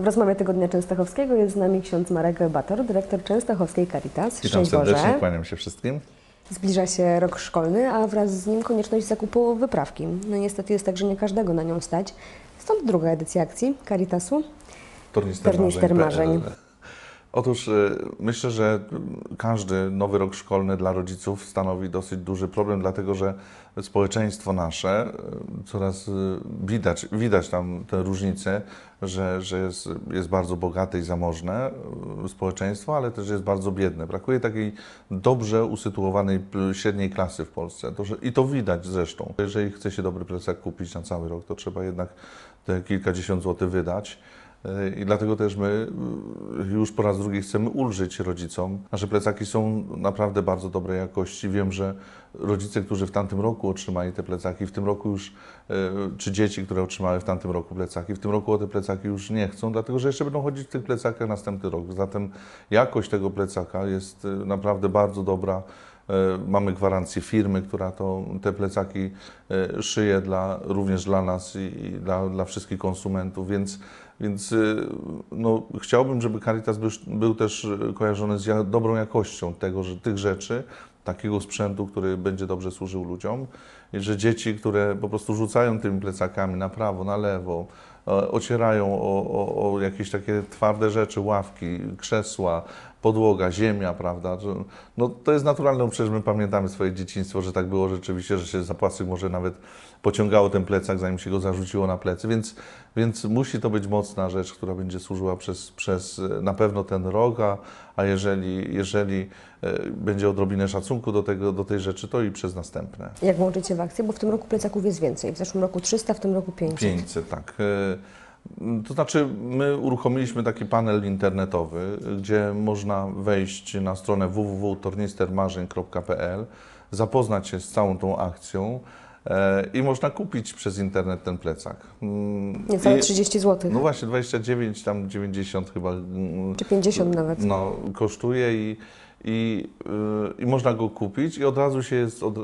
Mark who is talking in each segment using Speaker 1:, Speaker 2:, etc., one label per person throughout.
Speaker 1: W rozmowie tygodnia częstochowskiego jest z nami ksiądz Marek Bator, dyrektor częstochowskiej Caritas. Witam serdecznie, Boże.
Speaker 2: kłaniam się wszystkim.
Speaker 1: Zbliża się rok szkolny, a wraz z nim konieczność zakupu wyprawki. No niestety jest tak, że nie każdego na nią stać. Stąd druga edycja akcji Caritasu.
Speaker 2: Tornister, Tornister marzeń. Otóż y, myślę, że każdy nowy rok szkolny dla rodziców stanowi dosyć duży problem, dlatego że społeczeństwo nasze y, coraz y, widać, widać tam te różnice, że, że jest, jest bardzo bogate i zamożne społeczeństwo, ale też jest bardzo biedne. Brakuje takiej dobrze usytuowanej średniej klasy w Polsce. To, że, I to widać zresztą. Jeżeli chce się dobry plecak kupić na cały rok, to trzeba jednak te kilkadziesiąt złotych wydać. E, I dlatego też my y, już po raz drugi chcemy ulżyć rodzicom. Nasze plecaki są naprawdę bardzo dobrej jakości. Wiem, że rodzice, którzy w tamtym roku otrzymali te plecaki, w tym roku już, e, czy dzieci, które otrzymały w tamtym roku plecaki, w tym roku o te plecaki już nie chcą, dlatego że jeszcze będą chodzić w tych plecakach następny rok. Zatem jakość tego plecaka jest e, naprawdę bardzo dobra. Mamy gwarancję firmy, która to, te plecaki szyje dla, również dla nas i dla, dla wszystkich konsumentów, więc więc y, no, chciałbym, żeby Caritas był, był też y, kojarzony z dobrą jakością tego, że tych rzeczy, takiego sprzętu, który będzie dobrze służył ludziom, że dzieci, które po prostu rzucają tymi plecakami na prawo, na lewo, e, ocierają o, o, o jakieś takie twarde rzeczy, ławki, krzesła, podłoga, ziemia, prawda? No to jest naturalne, no, przecież my pamiętamy swoje dzieciństwo, że tak było rzeczywiście, że się za płaszczyk może nawet pociągało ten plecak, zanim się go zarzuciło na plecy, więc, więc musi to być mocna rzecz, która będzie służyła przez, przez na pewno ten rok, a, a jeżeli, jeżeli e, będzie odrobinę szacunku do, tego, do tej rzeczy, to i przez następne.
Speaker 1: Jak włączycie w akcję? Bo w tym roku plecaków jest więcej. W zeszłym roku 300, w tym roku 500. 500,
Speaker 2: tak. E, to znaczy, my uruchomiliśmy taki panel internetowy, gdzie można wejść na stronę www.tornistermarzeń.pl, zapoznać się z całą tą akcją, E, I można kupić przez internet ten plecak. Niecałe 30 zł. No właśnie, 29, tam 90 chyba. Mm, Czy 50 nawet. No, kosztuje i, i, y, i można go kupić i od razu się jest od,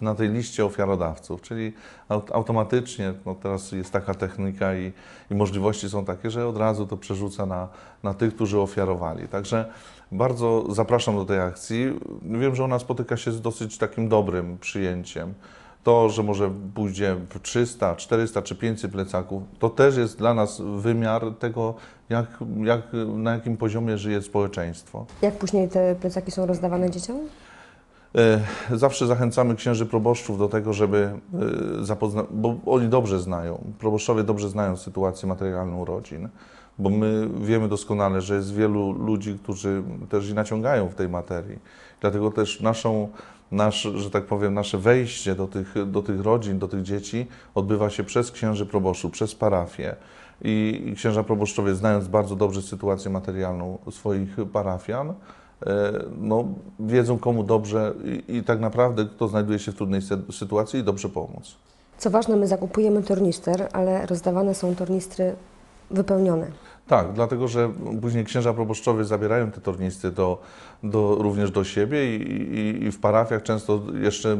Speaker 2: na tej liście ofiarodawców, czyli automatycznie, no teraz jest taka technika i, i możliwości są takie, że od razu to przerzuca na, na tych, którzy ofiarowali. Także bardzo zapraszam do tej akcji. Wiem, że ona spotyka się z dosyć takim dobrym przyjęciem to, że może pójdzie 300, 400 czy 500 plecaków, to też jest dla nas wymiar tego, jak, jak, na jakim poziomie żyje społeczeństwo.
Speaker 1: Jak później te plecaki są rozdawane dzieciom?
Speaker 2: E, zawsze zachęcamy księży proboszczów do tego, żeby e, zapoznać, bo oni dobrze znają, proboszczowie dobrze znają sytuację materialną rodzin bo my wiemy doskonale, że jest wielu ludzi, którzy też i naciągają w tej materii. Dlatego też naszą, nasz, że tak powiem, nasze wejście do tych, do tych rodzin, do tych dzieci odbywa się przez księży proboszczów, przez parafię. I księża proboszczowie, znając bardzo dobrze sytuację materialną swoich parafian, e, no, wiedzą komu dobrze i, i tak naprawdę kto znajduje się w trudnej sytuacji i dobrze pomóc.
Speaker 1: Co ważne, my zakupujemy tornister, ale rozdawane są tornistry wypełnione.
Speaker 2: Tak, dlatego że później księża proboszczowie zabierają te tornisty do, do, również do siebie i, i, w parafiach często jeszcze e,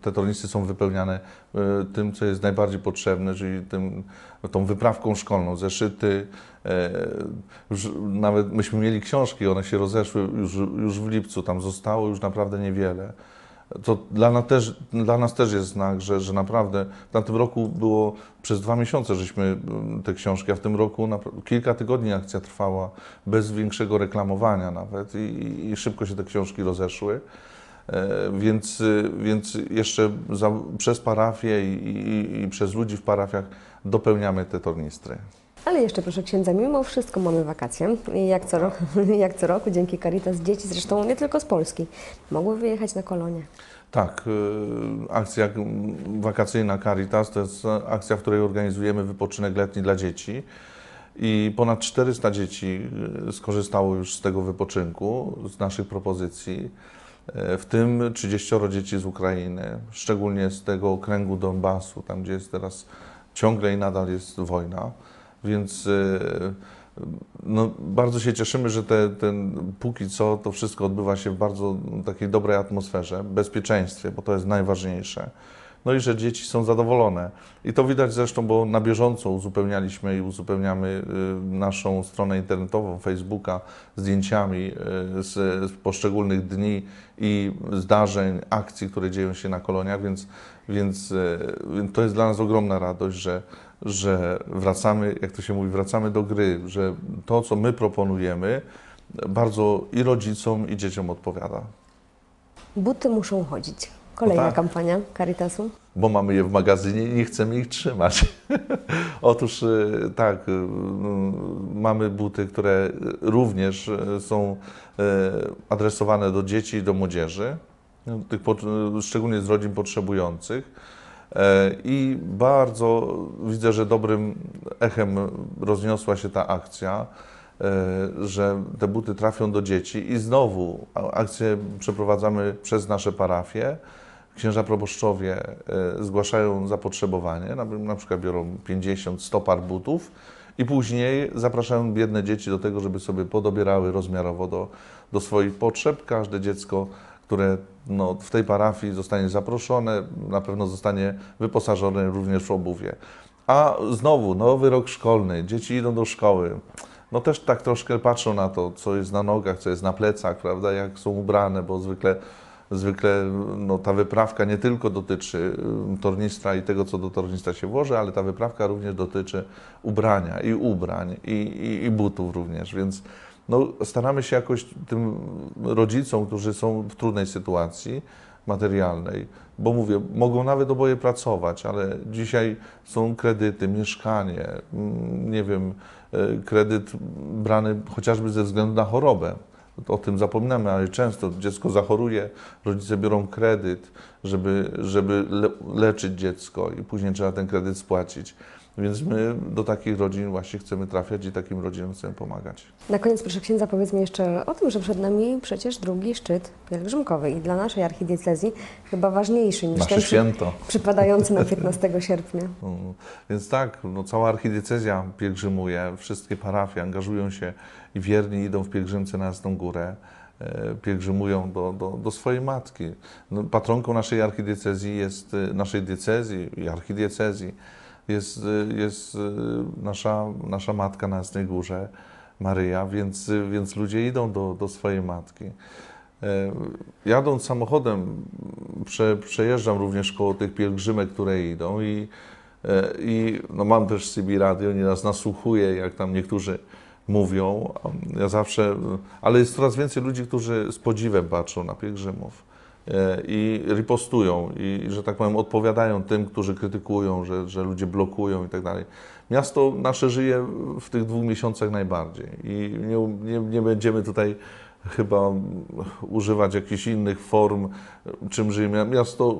Speaker 2: te tornisty są wypełniane e, tym, co jest najbardziej potrzebne, czyli tym, tą wyprawką szkolną, zeszyty. E, już nawet myśmy mieli książki, one się rozeszły już, już w lipcu, tam zostało już naprawdę niewiele to dla nas też, dla nas też jest znak, że, że naprawdę w tym roku było przez dwa miesiące, żeśmy mm, te książki, a w tym roku na, kilka tygodni akcja trwała bez większego reklamowania nawet i, i szybko się te książki rozeszły. E, więc, więc jeszcze za, przez parafię i, i, i przez ludzi w parafiach dopełniamy te tornistry.
Speaker 1: Ale jeszcze proszę księdza, mimo wszystko mamy wakacje. Jak co, roku, jak co roku dzięki Caritas dzieci, zresztą nie tylko z Polski, mogły wyjechać na kolonie.
Speaker 2: Tak, y, akcja wakacyjna Caritas to jest e, akcja, w której organizujemy wypoczynek letni dla dzieci. I ponad 400 dzieci y, skorzystało już z tego wypoczynku, z naszych propozycji, e, w tym 30 dzieci z Ukrainy, szczególnie z tego okręgu Donbasu, tam gdzie jest teraz ciągle i nadal jest wojna. Więc e, no, bardzo się cieszymy, że te, ten, póki co to wszystko odbywa się w bardzo takiej dobrej atmosferze, bezpieczeństwie, bo to jest najważniejsze. No i że dzieci są zadowolone. I to widać zresztą, bo na bieżąco uzupełnialiśmy i uzupełniamy e, naszą stronę internetową Facebooka zdjęciami e, z, poszczególnych dni i zdarzeń, akcji, które dzieją się na koloniach, więc, więc to jest dla nas ogromna radość, że, że wracamy, jak to się mówi, wracamy do gry, że to, co my proponujemy, bardzo i rodzicom, i dzieciom odpowiada.
Speaker 1: Buty muszą chodzić. Kolejna no tak. kampania Caritasu.
Speaker 2: Bo mamy je w magazynie i nie chcemy ich trzymać. Otóż y, tak, y, y, mamy buty, które również są adresowane do dzieci i do młodzieży, no, tych, szczególnie z rodzin potrzebujących. E, I bardzo widzę, że dobrym echem rozniosła się ta akcja, e, że te buty trafią do dzieci i znowu akcję przeprowadzamy przez nasze parafie. Księża proboszczowie e, zgłaszają zapotrzebowanie, na przykład biorą 50-100 par butów i później zapraszają biedne dzieci do tego, żeby sobie podobierały rozmiarowo do, do swoich potrzeb. Każde dziecko które no, w tej parafii zostanie zaproszone, na pewno zostanie wyposażone również w obuwie. A znowu, nowy rok szkolny, dzieci idą do szkoły. No też tak troszkę patrzą na to, co jest na nogach, co jest na plecach, prawda, jak są ubrane, bo zwykle, zwykle no, ta wyprawka nie tylko dotyczy y, tornistra i tego, co do tornistra się włoży, ale ta wyprawka również dotyczy ubrania i ubrań i, i, i butów również, więc no, staramy się jakoś tym rodzicom, którzy są w trudnej sytuacji materialnej, bo mówię, mogą nawet oboje pracować, ale dzisiaj są kredyty, mieszkanie, mm, nie wiem, e, kredyt brany chociażby ze względu na chorobę. O tym zapominamy, ale często dziecko zachoruje, rodzice biorą kredyt, żeby, żeby leczyć dziecko i później trzeba ten kredyt spłacić. Więc my do takich rodzin właśnie chcemy trafiać i takim rodzinom chcemy pomagać.
Speaker 1: Na koniec, proszę księdza, powiedzmy jeszcze o tym, że przed nami przecież drugi szczyt pielgrzymkowy i dla naszej archidiecezji chyba ważniejszy niż Nasze ten święto. przypadający na 15 sierpnia.
Speaker 2: No, więc tak, no, cała archidiecezja pielgrzymuje, wszystkie parafie angażują się i wierni idą w pielgrzymce na Jasną Górę e, pielgrzymują do, do, do, swojej matki. No, patronką naszej archidiecezji jest, e, naszej diecezji i archidiecezji jest, y, jest y, nasza, nasza matka na Jasnej Górze, Maryja, więc, y, więc ludzie idą do, do swojej matki. E, jadąc samochodem, prze, przejeżdżam również koło tych pielgrzymek, które idą i, e, i no mam też CB Radio, nieraz nasłuchuję, jak tam niektórzy mówią. Ja zawsze, ale jest coraz więcej ludzi, którzy z podziwem patrzą na pielgrzymów E, i ripostują i, że tak powiem, odpowiadają tym, którzy krytykują, że, że ludzie blokują i tak dalej. Miasto nasze żyje w tych dwóch miesiącach najbardziej i nie, nie, nie będziemy tutaj chyba używać jakichś innych form, czym żyje miasto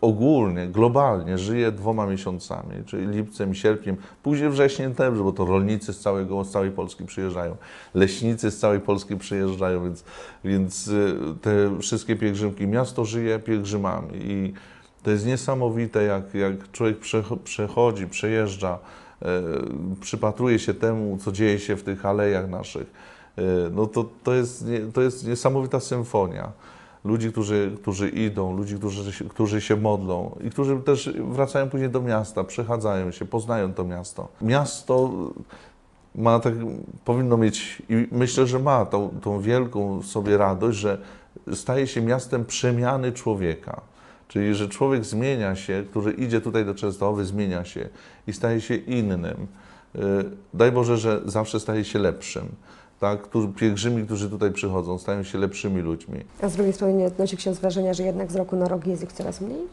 Speaker 2: ogólnie, globalnie żyje dwoma miesiącami, czyli lipcem i sierpniem, później wrześniem też, bo to rolnicy z, całego, z całej Polski przyjeżdżają, leśnicy z całej Polski przyjeżdżają, więc, więc y, te wszystkie pielgrzymki, miasto żyje pielgrzymami i to jest niesamowite, jak, jak człowiek przechodzi, przejeżdża, e, przypatruje się temu, co dzieje się w tych alejach naszych E, no to, to, jest, to jest niesamowita symfonia. Ludzi, którzy, którzy idą, ludzi, którzy, którzy się modlą i którzy też wracają później do miasta, przechadzają się, poznają to miasto. Miasto ma tak, powinno mieć, i myślę, że ma tą, tą wielką sobie radość, że staje się miastem przemiany człowieka. Czyli, że człowiek zmienia się, który idzie tutaj do Częstochowy, zmienia się i staje się innym. E, daj Boże, że zawsze staje się lepszym tak? Którzy, pielgrzymi, którzy tutaj przychodzą, stają się lepszymi ludźmi.
Speaker 1: A z drugiej strony nie odnosi z wrażenia, że jednak z roku na rok jest ich coraz mniej?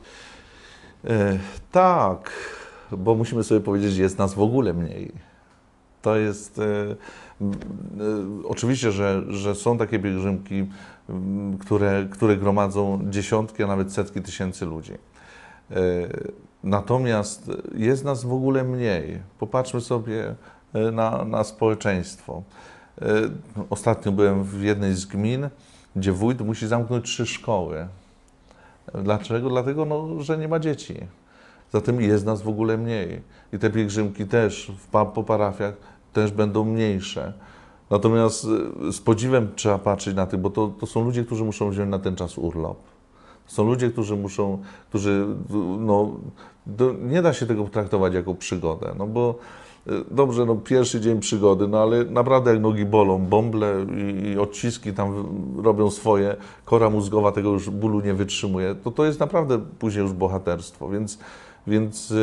Speaker 2: E, tak, bo musimy sobie powiedzieć, że jest nas w ogóle mniej. To jest. E, e, oczywiście, że, że są takie pielgrzymki, które, które gromadzą dziesiątki, a nawet setki tysięcy ludzi. E, natomiast jest nas w ogóle mniej. Popatrzmy sobie e, na, na społeczeństwo. E, ostatnio byłem w jednej z gmin, gdzie wójt musi zamknąć trzy szkoły. Dlaczego? Dlatego, no, że nie ma dzieci. Zatem jest nas w ogóle mniej. I te pielgrzymki też w, po parafiach też będą mniejsze. Natomiast e, z podziwem trzeba patrzeć na tych, bo to, to są ludzie, którzy muszą wziąć na ten czas urlop. Są ludzie, którzy muszą, którzy, no, nie da się tego traktować jako przygodę, no bo Y, dobrze, no pierwszy dzień przygody, no ale naprawdę jak nogi bolą, bąble i odciski tam robią swoje, kora mózgowa tego już bólu nie wytrzymuje, to to jest naprawdę później już bohaterstwo, więc, więc yy,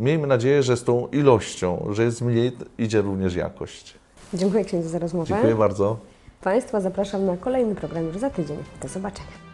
Speaker 2: miejmy nadzieję, że z tą ilością, że jest mniej, idzie również jakość.
Speaker 1: Dziękuję księdzu za rozmowę. Dziękuję bardzo. Państwa zapraszam na kolejny program już za tydzień. Do zobaczenia.